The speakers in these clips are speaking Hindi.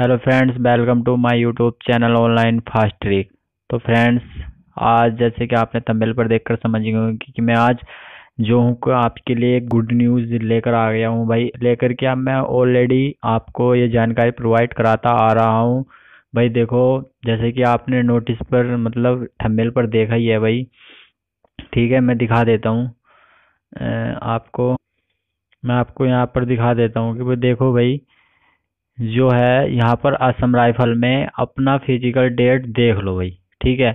hello friends welcome to my YouTube channel online fast trick तो फ्रेंड्स आज जैसे कि आपने तमिल पर देखकर समझ गए होंगे कि मैं आज जो हूँ आपके लिए गुड न्यूज़ लेकर आ गया हूँ भाई लेकर के अब मैं ऑलरेडी आपको ये जानकारी प्रोवाइड कराता आ रहा हूँ भाई देखो जैसे कि आपने नोटिस पर मतलब थंबनेल पर देखा ही है भाई ठीक है मैं दिखा देता हूँ आपको मैं आपको यहाँ पर दिखा देता हूँ कि भाई देखो भाई जो है यहाँ पर असम राइफल में अपना फिजिकल डेट देख लो भाई ठीक है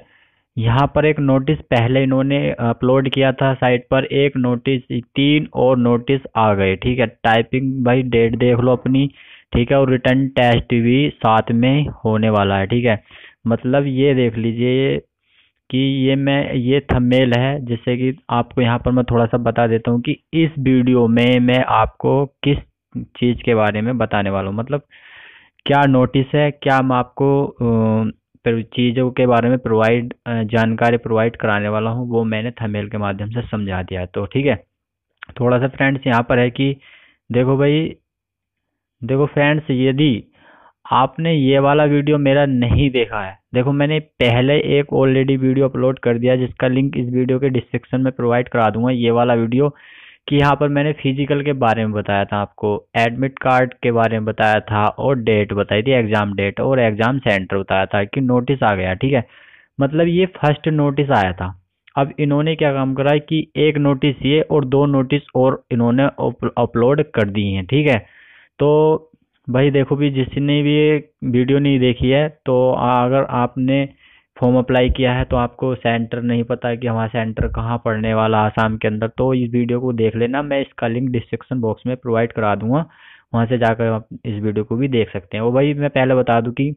यहाँ पर एक नोटिस पहले इन्होंने अपलोड किया था साइट पर एक नोटिस तीन और नोटिस आ गए ठीक है टाइपिंग भाई डेट देख लो अपनी ठीक है और रिटर्न टेस्ट भी साथ में होने वाला है ठीक है मतलब ये देख लीजिए कि ये मैं ये थमेल है जैसे कि आपको यहाँ पर मैं थोड़ा सा बता देता हूँ कि इस वीडियो में मैं आपको किस चीज़ के बारे में बताने वाला हूँ मतलब क्या नोटिस है क्या मैं आपको चीज़ों के बारे में प्रोवाइड जानकारी प्रोवाइड कराने वाला हूँ वो मैंने थमेल के माध्यम से समझा दिया तो ठीक है थोड़ा सा फ्रेंड्स यहाँ पर है कि देखो भाई देखो फ्रेंड्स यदि आपने ये वाला वीडियो मेरा नहीं देखा है देखो मैंने पहले एक ऑलरेडी वीडियो अपलोड कर दिया जिसका लिंक इस वीडियो के डिस्क्रिप्शन में प्रोवाइड करा दूंगा ये वाला वीडियो कि यहाँ पर मैंने फिजिकल के बारे में बताया था आपको एडमिट कार्ड के बारे में बताया था और डेट बताई थी एग्ज़ाम डेट और एग्ज़ाम सेंटर बताया था कि नोटिस आ गया ठीक है मतलब ये फर्स्ट नोटिस आया था अब इन्होंने क्या काम करा कि एक नोटिस ये और दो नोटिस और इन्होंने अपलोड कर दिए हैं ठीक है तो भाई देखो भी जिसने भी ये वीडियो नहीं देखी है तो अगर आपने फॉर्म अप्लाई किया है तो आपको सेंटर नहीं पता है कि हमारा सेंटर कहाँ पड़ने वाला आसाम के अंदर तो इस वीडियो को देख लेना मैं इसका लिंक डिस्क्रिप्शन बॉक्स में प्रोवाइड करा दूंगा वहाँ से जाकर आप इस वीडियो को भी देख सकते हैं और भाई मैं पहले बता दूँ कि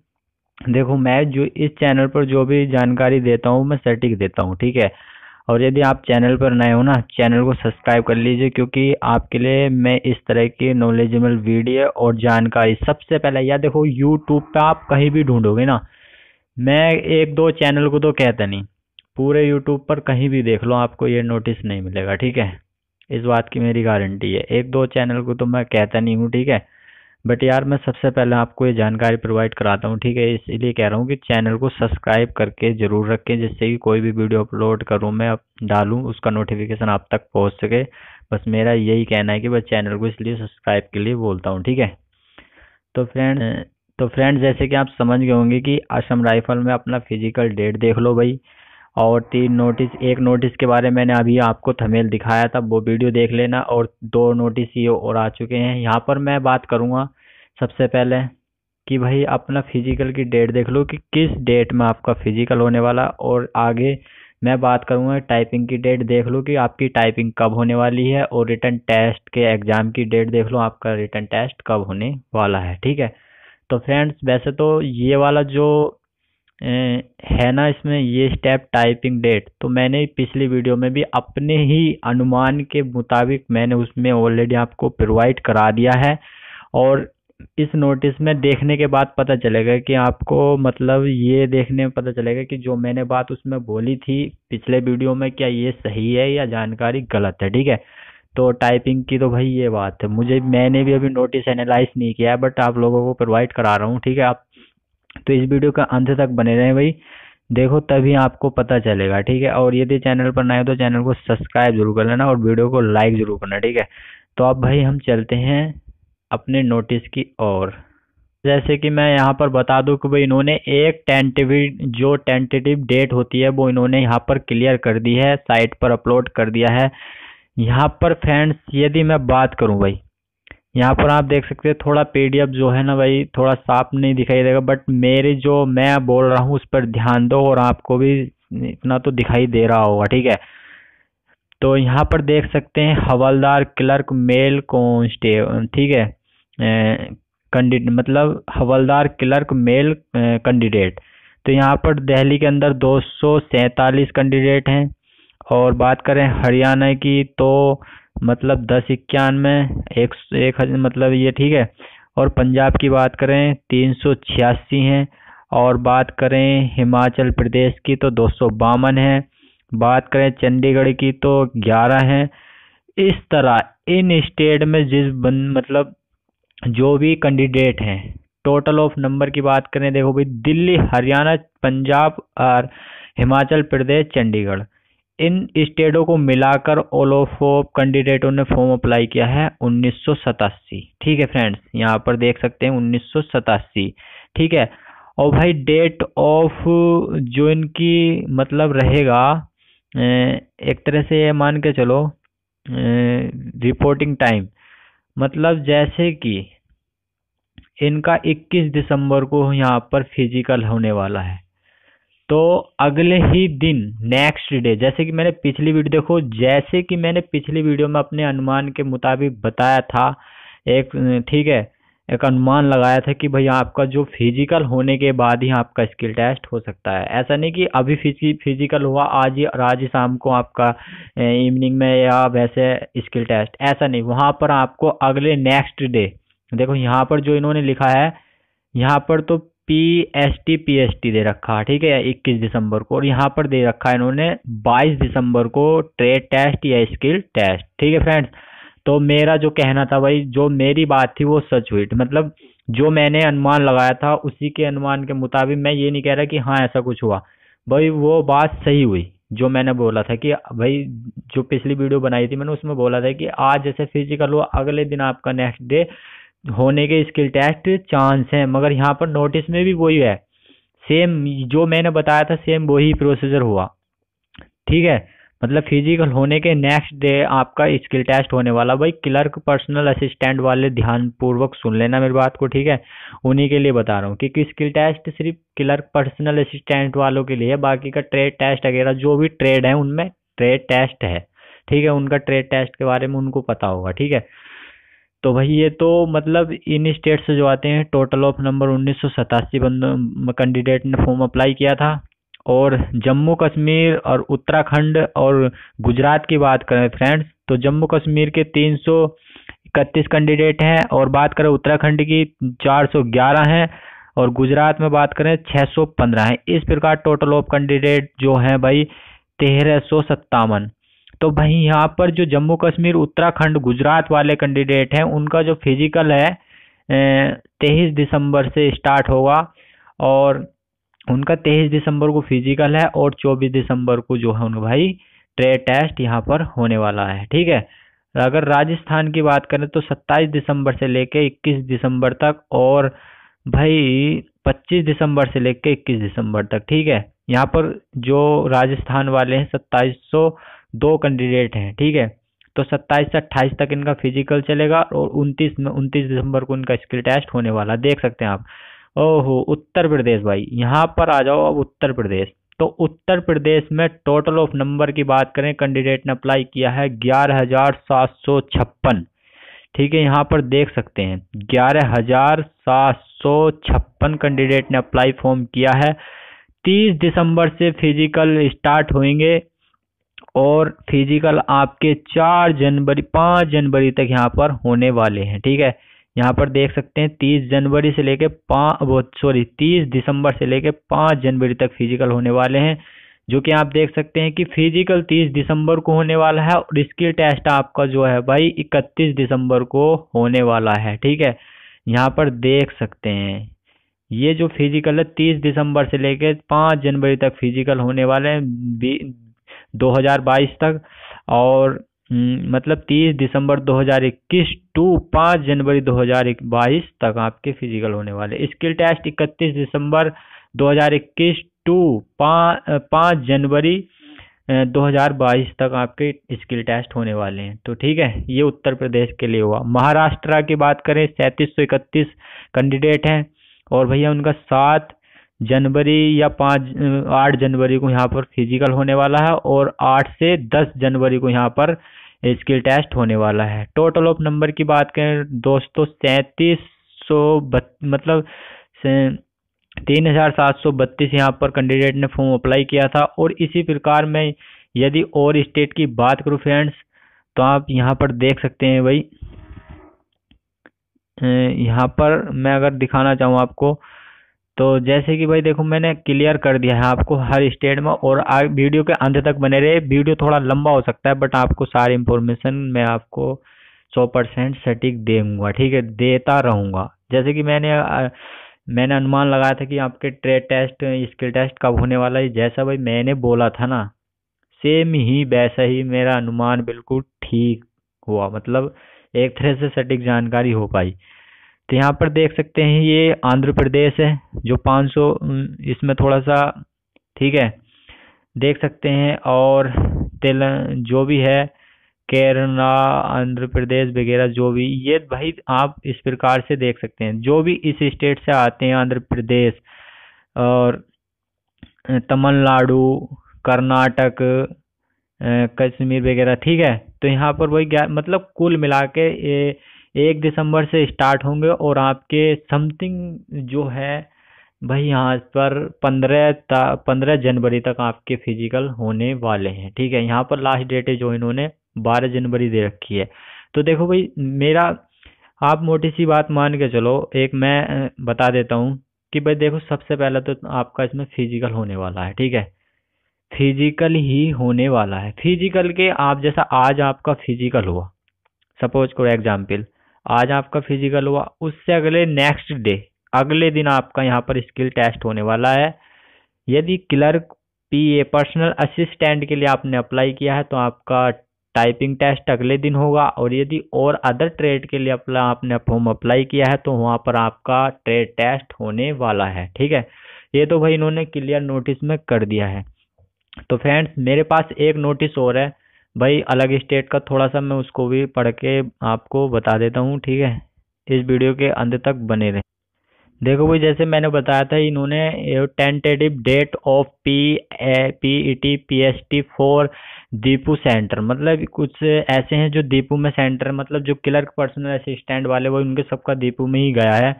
देखो मैं जो इस चैनल पर जो भी जानकारी देता हूँ मैं सटीक देता हूँ ठीक है और यदि आप चैनल पर नए हो ना चैनल को सब्सक्राइब कर लीजिए क्योंकि आपके लिए मैं इस तरह की नॉलेजेबल वीडियो और जानकारी सबसे पहले या देखो यूट्यूब पे आप कहीं भी ढूंढोगे ना मैं एक दो चैनल को तो कहता नहीं पूरे यूट्यूब पर कहीं भी देख लो आपको ये नोटिस नहीं मिलेगा ठीक है इस बात की मेरी गारंटी है एक दो चैनल को तो मैं कहता नहीं हूँ ठीक है बट यार मैं सबसे पहले आपको ये जानकारी प्रोवाइड कराता हूँ ठीक है इसलिए कह रहा हूँ कि चैनल को सब्सक्राइब करके ज़रूर रखें जिससे कि कोई भी वीडियो अपलोड करूँ मैं डालूँ उसका नोटिफिकेशन आप तक पहुँच सके बस मेरा यही कहना है कि मैं चैनल को इसलिए सब्सक्राइब के लिए बोलता हूँ ठीक है तो फ्रेंड तो फ्रेंड्स जैसे कि आप समझ गए होंगे कि असम राइफल में अपना फिजिकल डेट देख लो भाई और तीन नोटिस एक नोटिस के बारे में मैंने अभी आपको थमेल दिखाया था वो वीडियो देख लेना और दो नोटिस ये और आ चुके हैं यहाँ पर मैं बात करूँगा सबसे पहले कि भाई अपना फिजिकल की डेट देख लो कि किस डेट में आपका फिजिकल होने वाला और आगे मैं बात करूँगा टाइपिंग की डेट देख लो कि आपकी टाइपिंग कब होने वाली है और रिटर्न टेस्ट के एग्ज़ाम की डेट देख लो आपका रिटर्न टेस्ट कब होने वाला है ठीक है तो फ्रेंड्स वैसे तो ये वाला जो है ना इसमें ये स्टेप टाइपिंग डेट तो मैंने पिछली वीडियो में भी अपने ही अनुमान के मुताबिक मैंने उसमें ऑलरेडी आपको प्रोवाइड करा दिया है और इस नोटिस में देखने के बाद पता चलेगा कि आपको मतलब ये देखने में पता चलेगा कि जो मैंने बात उसमें बोली थी पिछले वीडियो में क्या ये सही है या जानकारी गलत है ठीक है तो टाइपिंग की तो भाई ये बात है मुझे मैंने भी अभी नोटिस एनालाइज नहीं किया है बट आप लोगों को प्रोवाइड करा रहा हूँ ठीक है आप तो इस वीडियो का अंत तक बने रहें भाई देखो तभी आपको पता चलेगा ठीक है और यदि चैनल पर नए हो तो चैनल को सब्सक्राइब जरूर कर लेना और वीडियो को लाइक जरूर करना ठीक है तो अब भाई हम चलते हैं अपने नोटिस की ओर जैसे कि मैं यहाँ पर बता दूँ कि भाई इन्होंने एक टेंटिव जो टेंटेटिव डेट होती है वो इन्होंने यहाँ पर क्लियर कर दी है साइट पर अपलोड कर दिया है यहाँ पर फ्रेंड्स यदि मैं बात करूँ भाई यहाँ पर आप देख सकते हैं थोड़ा पीडीएफ जो है ना भाई थोड़ा साफ नहीं दिखाई देगा बट मेरे जो मैं बोल रहा हूँ उस पर ध्यान दो और आपको भी इतना तो दिखाई दे रहा होगा ठीक है तो यहाँ पर देख सकते हैं हवलदार क्लर्क मेल कॉन्स्टे ठीक है कैंडिडेट मतलब हवलदार क्लर्क मेल कैंडिडेट तो यहाँ पर दिल्ली के अंदर दो कैंडिडेट हैं और बात करें हरियाणा की तो मतलब दस इक्यानवे एक एक मतलब ये ठीक है और पंजाब की बात करें तीन सौ छियासी हैं और बात करें हिमाचल प्रदेश की तो दो सौ बावन है बात करें चंडीगढ़ की तो ग्यारह हैं इस तरह इन स्टेट में जिस बन मतलब जो भी कैंडिडेट हैं टोटल ऑफ नंबर की बात करें देखो भाई दिल्ली हरियाणा पंजाब और हिमाचल प्रदेश चंडीगढ़ इन स्टेटों को मिलाकर ओलोफोप कैंडिडेटों ने फॉर्म अप्लाई किया है उन्नीस ठीक है फ्रेंड्स यहाँ पर देख सकते हैं उन्नीस ठीक है और भाई डेट ऑफ जो इनकी मतलब रहेगा एक तरह से ये मान के चलो रिपोर्टिंग टाइम मतलब जैसे कि इनका 21 दिसंबर को यहाँ पर फिजिकल होने वाला है तो अगले ही दिन नेक्स्ट डे जैसे कि मैंने पिछली वीडियो देखो जैसे कि मैंने पिछली वीडियो में अपने अनुमान के मुताबिक बताया था एक ठीक है एक अनुमान लगाया था कि भाई आपका जो फिजिकल होने के बाद ही आपका स्किल टेस्ट हो सकता है ऐसा नहीं कि अभी फिजी फिजिकल हुआ आज ही आज ही शाम को आपका इवनिंग में या वैसे स्किल टेस्ट ऐसा नहीं वहाँ पर आपको अगले नेक्स्ट डे देखो यहाँ पर जो इन्होंने लिखा है यहाँ पर तो P S T P S T दे रखा है ठीक है इक्कीस दिसंबर को और यहाँ पर दे रखा है इन्होंने बाईस दिसंबर को ट्रेड टेस्ट या स्किल टेस्ट ठीक है फ्रेंड्स तो मेरा जो कहना था भाई जो मेरी बात थी वो सच हुई मतलब जो मैंने अनुमान लगाया था उसी के अनुमान के मुताबिक मैं ये नहीं कह रहा कि हाँ ऐसा कुछ हुआ भाई वो बात सही हुई जो मैंने बोला था कि भाई जो पिछली वीडियो बनाई थी मैंने उसमें बोला था कि आज जैसे फिजिकल हुआ अगले दिन आपका नेक्स्ट डे होने के स्किल टेस्ट चांस हैं मगर यहाँ पर नोटिस में भी वही है सेम जो मैंने बताया था सेम वही प्रोसीजर हुआ ठीक है मतलब फिजिकल होने के नेक्स्ट डे आपका स्किल टेस्ट होने वाला भाई क्लर्क पर्सनल असिस्टेंट वाले ध्यानपूर्वक सुन लेना मेरी बात को ठीक है उन्हीं के लिए बता रहा हूँ क्योंकि स्किल टेस्ट सिर्फ क्लर्क पर्सनल असिस्टेंट वालों के लिए है बाकी का ट्रेड टेस्ट वगैरह जो भी ट्रेड है उनमें ट्रेड टेस्ट है ठीक है उनका ट्रेड टेस्ट के बारे में उनको पता होगा ठीक है तो भाई ये तो मतलब इन स्टेट से जो आते हैं टोटल ऑफ नंबर उन्नीस सौ सतासी कैंडिडेट ने फॉर्म अप्लाई किया था और जम्मू कश्मीर और उत्तराखंड और गुजरात की बात करें फ्रेंड्स तो जम्मू कश्मीर के तीन सौ इकतीस कैंडिडेट हैं और बात करें उत्तराखंड की चार सौ ग्यारह हैं और गुजरात में बात करें छः सौ पंद्रह हैं इस प्रकार टोटल ऑफ कैंडिडेट जो हैं भाई तेरह सौ सत्तावन तो वहीं यहाँ पर जो जम्मू कश्मीर उत्तराखंड गुजरात वाले कैंडिडेट हैं उनका जो फिजिकल है तेईस दिसंबर से स्टार्ट होगा और उनका तेईस दिसंबर को फिजिकल है और चौबीस दिसंबर को जो है उनका भाई ट्रे टेस्ट यहाँ पर होने वाला है ठीक है अगर राजस्थान की बात करें तो 27 दिसंबर से लेकर 21 दिसंबर तक और भाई 25 दिसंबर से लेके 21 दिसंबर तक ठीक है यहाँ पर जो राजस्थान वाले हैं सत्ताईस दो कैंडिडेट हैं ठीक है तो सत्ताईस से अट्ठाईस तक इनका फिजिकल चलेगा और 29 में उनतीस दिसंबर को इनका स्किल टेस्ट होने वाला देख सकते हैं आप ओहो उत्तर प्रदेश भाई यहाँ पर आ जाओ अब उत्तर प्रदेश तो उत्तर प्रदेश में टोटल ऑफ नंबर की बात करें कैंडिडेट ने अप्लाई किया है ग्यारह हजार सात सौ छप्पन ठीक है यहाँ पर देख सकते हैं ग्यारह हजार सात सौ छप्पन कैंडिडेट ने अप्लाई फॉर्म किया है तीस दिसंबर से फिजिकल स्टार्ट होंगे और फिजिकल आपके चार जनवरी पाँच जनवरी तक यहाँ पर होने वाले हैं ठीक है यहाँ पर देख सकते हैं तीस जनवरी से लेकर पाँच सॉरी तीस दिसंबर से लेकर पाँच जनवरी तक फिजिकल होने वाले हैं जो कि आप देख सकते हैं कि फिजिकल तीस दिसंबर को होने वाला है और स्किल टेस्ट आपका जो है भाई इकतीस दिसंबर को होने वाला है ठीक है यहाँ पर देख सकते हैं ये जो फिजिकल है तीस दिसंबर से लेकर पाँच जनवरी तक फिजिकल होने वाले हैं 2022 तक और हम्म, मतलब 30 दिसंबर 2021 टू 5 जनवरी 2022 तक आपके फिजिकल होने वाले स्किल टेस्ट 31 दिसंबर 2021 टू पाँच जनवरी 2022 तक आपके स्किल टेस्ट होने वाले हैं तो ठीक है ये उत्तर प्रदेश के लिए हुआ महाराष्ट्र की बात करें सैंतीस कैंडिडेट हैं और भैया उनका सात जनवरी या पाँच आठ जनवरी को यहाँ पर फिजिकल होने वाला है और आठ से दस जनवरी को यहाँ पर स्किल टेस्ट होने वाला है टोटल ऑफ नंबर की बात करें दोस्तों सैंतीस सौ मतलब तीन हज़ार सात सौ बत्तीस यहाँ पर कैंडिडेट ने फॉर्म अप्लाई किया था और इसी प्रकार में यदि और स्टेट की बात करूँ फ्रेंड्स तो आप यहाँ पर देख सकते हैं भाई यहाँ पर मैं अगर दिखाना चाहूँ आपको तो जैसे कि भाई देखो मैंने क्लियर कर दिया है आपको हर स्टेट में और वीडियो के अंत तक बने रहे वीडियो थोड़ा लंबा हो सकता है बट आपको सारी इंफॉर्मेशन मैं आपको सौ परसेंट सटीक देगा ठीक है देता रहूँगा जैसे कि मैंने आ, मैंने अनुमान लगाया था कि आपके ट्रेड टेस्ट स्किल टेस्ट कब होने वाला है जैसा भाई मैंने बोला था ना सेम ही वैसा ही मेरा अनुमान बिल्कुल ठीक हुआ मतलब एक तरह से सटीक जानकारी हो पाई तो यहाँ पर देख सकते हैं ये आंध्र प्रदेश है जो 500 इसमें थोड़ा सा ठीक है देख सकते हैं और तेल जो भी है केरला आंध्र प्रदेश वगैरह जो भी ये भाई आप इस प्रकार से देख सकते हैं जो भी इस स्टेट से आते हैं आंध्र प्रदेश और तमिलनाडु कर्नाटक कश्मीर वगैरह ठीक है तो यहाँ पर वही मतलब कुल मिला के एक दिसंबर से स्टार्ट होंगे और आपके समथिंग जो है भाई यहाँ पर पंद्रह पंद्रह जनवरी तक आपके फिजिकल होने वाले हैं ठीक है यहाँ पर लास्ट डेट है जो इन्होंने बारह जनवरी दे रखी है तो देखो भाई मेरा आप मोटी सी बात मान के चलो एक मैं बता देता हूँ कि भाई देखो सबसे पहला तो आपका इसमें फिजिकल होने वाला है ठीक है फिजिकल ही होने वाला है फिजिकल के आप जैसा आज आपका फिजिकल हुआ सपोज करो एग्जाम्पल आज आपका फिजिकल हुआ उससे अगले नेक्स्ट डे अगले दिन आपका यहाँ पर स्किल टेस्ट होने वाला है यदि clerk P A personal assistant के लिए आपने अप्लाई किया है तो आपका टाइपिंग टेस्ट अगले दिन होगा और यदि और अदर ट्रेड के लिए अपना आपने फॉर्म अप्लाई किया है तो वहाँ पर आपका ट्रेड टेस्ट होने वाला है ठीक है ये तो भाई इन्होंने क्लियर नोटिस में कर दिया है तो फ्रेंड्स मेरे पास एक नोटिस और है भाई अलग स्टेट का थोड़ा सा मैं उसको भी पढ़ के आपको बता देता हूँ ठीक है इस वीडियो के अंत तक बने रहें देखो भाई जैसे मैंने बताया था इन्होंने tentative date of P A P E T P S T for depot centre मतलब कुछ ऐसे हैं जो दीपू में सेंटर मतलब जो क्लर्क पर्सनल असिस्टेंट वाले वो उनके सबका दीपू में ही गया है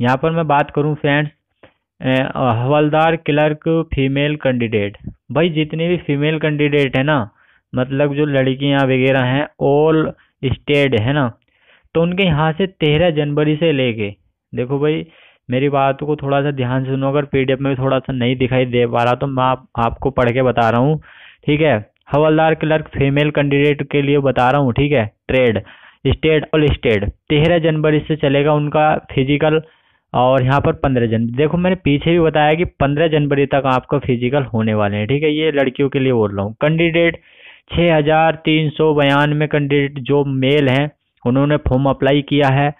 यहाँ पर मैं बात करूँ फ्रेंड्स हवलदार क्लर्क फीमेल कैंडिडेट भाई जितने भी फीमेल कैंडिडेट है ना मतलब जो लड़कियां वगैरह हैं ऑल स्टेट है ना तो उनके यहाँ से तेरह जनवरी से लेके देखो भाई मेरी बात को थोड़ा सा ध्यान से सुनो अगर पीडीएफ में थोड़ा सा नहीं दिखाई दे पा रहा तो मैं आप, आपको पढ़ के बता रहा हूँ ठीक है हवलदार क्लर्क फीमेल कैंडिडेट के लिए बता रहा हूँ ठीक है ट्रेड स्टेट और स्टेट तेरह जनवरी से चलेगा उनका फिजिकल और यहाँ पर पंद्रह जनवरी देखो मैंने पीछे भी बताया कि पंद्रह जनवरी तक आपका फिजिकल होने वाले हैं ठीक है ये लड़कियों के लिए बोल रहा हूँ कैंडिडेट छः हज़ार तीन सौ बयानवे कैंडिडेट जो मेल हैं उन्होंने फॉर्म अप्लाई किया है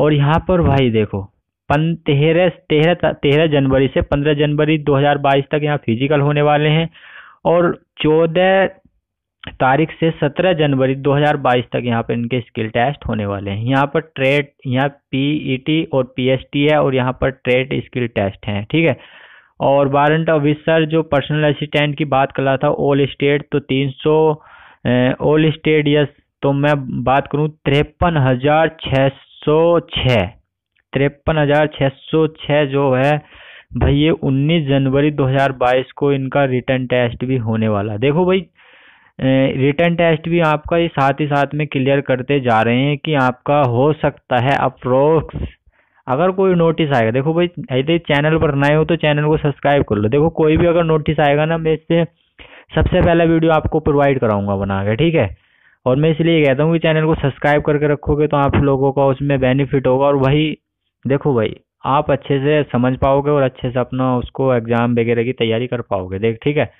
और यहाँ पर भाई देखो पन तेरह तेरह तेरह जनवरी से पंद्रह जनवरी 2022 तक यहाँ फिजिकल होने वाले हैं और चौदह तारीख से सत्रह जनवरी 2022 तक यहाँ पर इनके स्किल टेस्ट होने वाले हैं यहाँ पर ट्रेड यहाँ पीईटी e और पीएसटी है और यहाँ पर ट्रेड स्किल टेस्ट हैं ठीक है और वारंट ऑफिसर जो पर्सनल असिस्टेंट की बात कर रहा था ऑल स्टेट तो तीन सौ ऑल स्टेट यस तो मैं बात करूँ तिरपन हज़ार छः सौ तिरपन हज़ार छः सौ छः जो है भाई ये 19 जनवरी 2022 को इनका रिटर्न टेस्ट भी होने वाला देखो भाई रिटर्न टेस्ट भी आपका ये साथ ही साथ में क्लियर करते जा रहे हैं कि आपका हो सकता है अप्रोक्स अगर कोई नोटिस आएगा देखो भाई ऐसे चैनल पर नए हो तो चैनल को सब्सक्राइब कर लो देखो कोई भी अगर नोटिस आएगा ना मैं इससे सबसे पहला वीडियो आपको प्रोवाइड कराऊंगा बना के ठीक है और मैं इसलिए कहता हूँ कि चैनल को सब्सक्राइब करके रखोगे तो आप लोगों का उसमें बेनिफिट होगा और वही देखो भाई आप अच्छे से समझ पाओगे और अच्छे से अपना उसको एग्ज़ाम वगैरह की तैयारी कर पाओगे देख ठीक है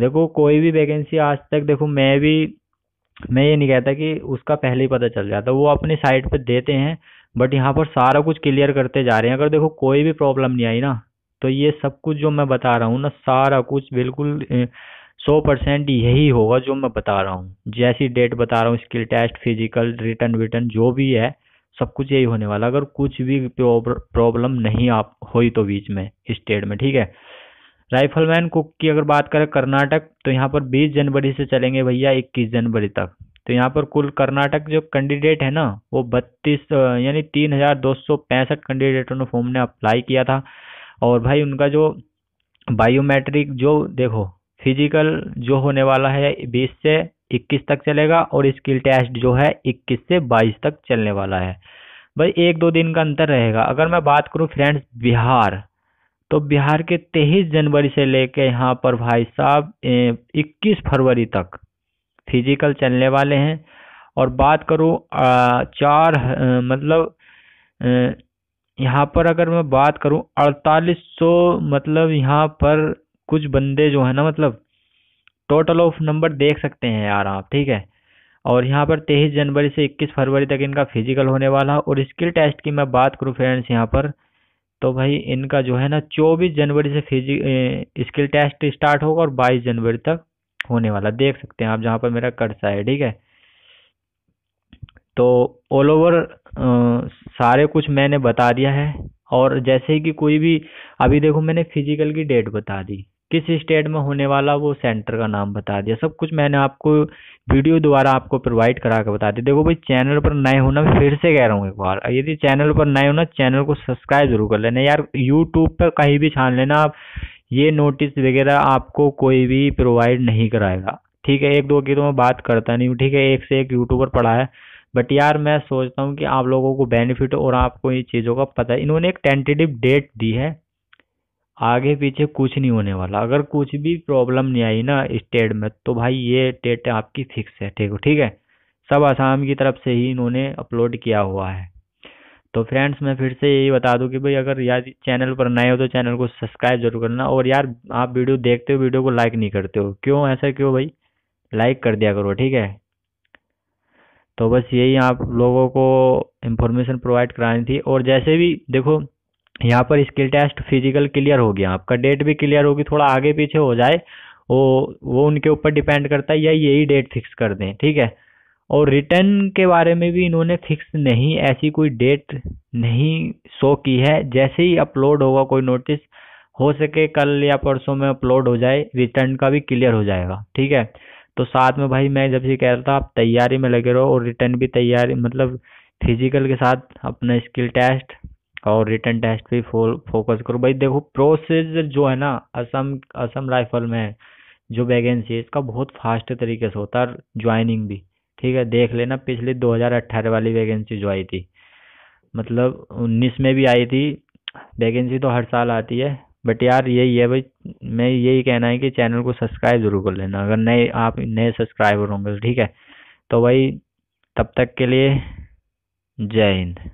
देखो कोई भी वैकेंसी आज तक देखो मैं भी मैं ये नहीं कहता कि उसका पहले ही पता चल जाता वो अपनी साइट पर देते हैं बट यहाँ पर सारा कुछ क्लियर करते जा रहे हैं अगर देखो कोई भी प्रॉब्लम नहीं आई ना तो ये सब कुछ जो मैं बता रहा हूँ ना सारा कुछ बिल्कुल सौ परसेंट यही होगा जो मैं बता रहा हूँ जैसी डेट बता रहा हूँ स्किल टेस्ट फिजिकल रिटर्न विटर्न जो भी है सब कुछ यही होने वाला अगर कुछ भी प्रॉब्लम नहीं आप हुई तो बीच में स्टेट में ठीक है राइफलमैन कुक की अगर बात करें कर्नाटक तो यहाँ पर 20 जनवरी से चलेंगे भैया 21 जनवरी तक तो यहाँ पर कुल कर्नाटक जो कैंडिडेट है ना वो बत्तीस यानी तीन हज़ार दो सौ पैंसठ कैंडिडेटों ने फॉर्म ने अप्लाई किया था और भाई उनका जो बायोमेट्रिक जो देखो फिजिकल जो होने वाला है बीस से इक्कीस तक चलेगा और स्किल टेस्ट जो है इक्कीस से बाईस तक चलने वाला है भाई एक दो दिन का अंतर रहेगा अगर मैं बात करूँ फ्रेंड्स बिहार तो बिहार के तेईस जनवरी से लेके यहाँ पर भाई साहब इक्कीस फरवरी तक फिजिकल चलने वाले हैं और बात करूँ चार मतलब यहाँ पर अगर मैं बात करूँ अड़तालीस सौ मतलब यहाँ पर कुछ बंदे जो है ना मतलब टोटल ऑफ नंबर देख सकते हैं यार आप ठीक है और यहाँ पर तेईस जनवरी से इक्कीस फरवरी तक इनका फिजिकल होने वाला और स्किल टेस्ट की मैं बात करूँ फ्रेंड्स यहाँ पर तो भाई इनका जो है ना चौबीस जनवरी से फिजिक स्किल टेस्ट स्टार्ट होगा और बाईस जनवरी तक होने वाला देख सकते हैं आप जहाँ पर मेरा कर्सा है ठीक है तो ऑल ओवर सारे कुछ मैंने बता दिया है और जैसे कि कोई भी अभी देखो मैंने फिजिकल की डेट बता दी किस स्टेट में होने वाला वो सेंटर का नाम बता दिया सब कुछ मैंने आपको वीडियो द्वारा आपको प्रोवाइड करा के बता दिया देखो भाई चैनल पर नए होना मैं फिर से कह रहा हूँ एक बार यदि चैनल पर नए होना चैनल को सब्सक्राइब जरूर कर लेना यार यूट्यूब पर कहीं भी छान लेना आप ये नोटिस वगैरह आपको कोई भी प्रोवाइड नहीं कराएगा ठीक है एक दो की तो मैं बात करता नहीं हूँ ठीक है एक से एक यूट्यूबर पढ़ा है बट यार मैं सोचता हूँ कि आप लोगों को बेनिफिट और आपको इन चीज़ों का पता है इन्होंने एक टेंटेटिव डेट दी है आगे पीछे कुछ नहीं होने वाला अगर कुछ भी प्रॉब्लम नहीं आई ना स्टेट में तो भाई ये डेट आपकी फिक्स है ठीक है ठीक है सब आसाम की तरफ से ही इन्होंने अपलोड किया हुआ है तो फ्रेंड्स मैं फिर से यही बता दूं कि भाई अगर यार चैनल पर नए हो तो चैनल को सब्सक्राइब जरूर करना और यार आप वीडियो देखते हो वीडियो को लाइक नहीं करते हो क्यों ऐसा क्यों भाई लाइक कर दिया करो ठीक है तो बस यही आप लोगों को इंफॉर्मेशन प्रोवाइड करानी थी और जैसे भी देखो यहाँ पर स्किल टेस्ट फिजिकल क्लियर हो गया आपका डेट भी क्लियर होगी थोड़ा आगे पीछे हो जाए वो वो उनके ऊपर डिपेंड करता है या यही डेट फिक्स कर दें ठीक है और रिटर्न के बारे में भी इन्होंने फिक्स नहीं ऐसी कोई डेट नहीं शो की है जैसे ही अपलोड होगा कोई नोटिस हो सके कल या परसों में अपलोड हो जाए रिटर्न का भी क्लियर हो जाएगा ठीक है तो साथ में भाई मैं जब से कह रहा था आप तैयारी में लगे रहो और रिटर्न भी तैयारी मतलब फिजिकल के साथ अपना स्किल टेस्ट और रिटर्न टेस्ट फो फोकस करो भाई देखो प्रोसेस जो है ना असम असम राइफल में जो वैकेंसी है इसका बहुत फास्ट तरीके से होता है ज्वाइनिंग भी ठीक है देख लेना पिछली 2018 वाली वैकेंसी जो आई थी मतलब 19 में भी आई थी वैकेंसी तो हर साल आती है बट यार यही है भाई मैं यही कहना है कि चैनल को सब्सक्राइब ज़रूर कर लेना अगर नए आप नए सब्सक्राइबर होंगे तो ठीक है तो भाई तब तक के लिए जय हिंद